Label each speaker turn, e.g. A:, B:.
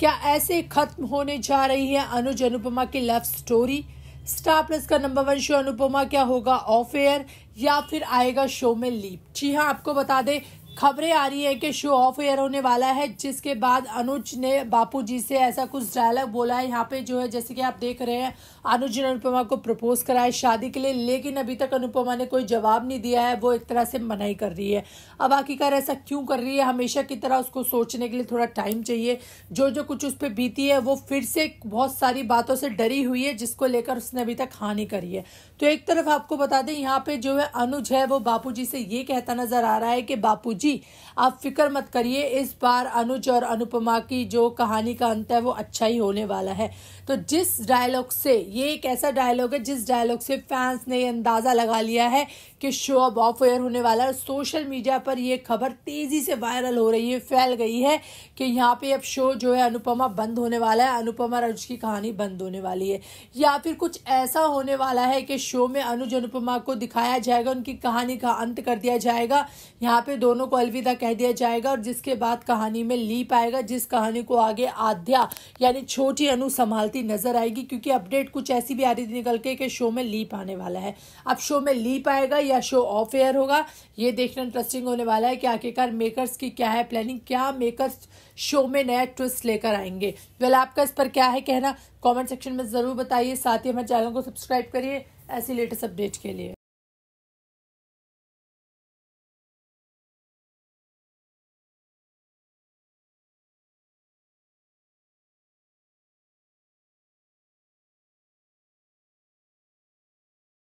A: क्या ऐसे खत्म होने जा रही है अनुज अनुपमा की लव स्टोरी स्टार प्लस का नंबर वन शो अनुपमा क्या होगा ऑफ एयर या फिर आएगा शो में लीप जी हाँ आपको बता दें खबरें आ रही है कि शो ऑफ एयर होने वाला है जिसके बाद अनुज ने बापूजी से ऐसा कुछ डायलॉग बोला है यहाँ पे जो है जैसे कि आप देख रहे हैं अनुज ने अनुपमा को प्रपोज करा है शादी के लिए लेकिन अभी तक अनुपमा ने कोई जवाब नहीं दिया है वो एक तरह से मनाई कर रही है अब आखिरकार ऐसा क्यों कर रही है हमेशा की तरह उसको सोचने के लिए थोड़ा टाइम चाहिए जो जो कुछ उस पर बीती है वो फिर से बहुत सारी बातों से डरी हुई है जिसको लेकर उसने अभी तक हानि करी है तो एक तरफ आपको बता दें यहाँ पे जो है अनुज है वो बापू से ये कहता नजर आ रहा है कि बापू जी आप फिक्र मत करिए इस बार अनुज और अनुपमा की जो कहानी का अंत है वो अच्छा ही होने वाला है तो जिस डायलॉग से ये एक ऐसा डायलॉग है जिस डायलॉग से फैंस ने अंदाज़ा लगा लिया है कि शो अब ऑफ एयर होने वाला है सोशल मीडिया पर यह खबर तेज़ी से वायरल हो रही है फैल गई है कि यहाँ पे अब शो जो है अनुपमा बंद होने वाला है अनुपमा और की कहानी बंद होने वाली है या फिर कुछ ऐसा होने वाला है कि शो में अनुज अनुपमा को दिखाया जाएगा उनकी कहानी का अंत कर दिया जाएगा यहाँ पर दोनों को अलविदा कह दिया जाएगा और जिसके बाद कहानी में लीप आएगा जिस कहानी को आगे आध्या यानी छोटी अनु संभालती नजर आएगी क्योंकि अपडेट कुछ ऐसी भी आ रही थी निकल के कि शो में लीप आने वाला है अब शो में लीप आएगा या शो ऑफ एयर होगा ये देखना इंटरेस्टिंग होने वाला है कि आखिरकार मेकर्स की क्या है प्लानिंग क्या मेकर्स शो में नया ट्विस्ट लेकर आएंगे वेल आपका इस पर क्या है कहना कॉमेंट सेक्शन में ज़रूर बताइए साथ ही हमारे चैनल को सब्सक्राइब करिए ऐसी लेटेस्ट अपडेट के लिए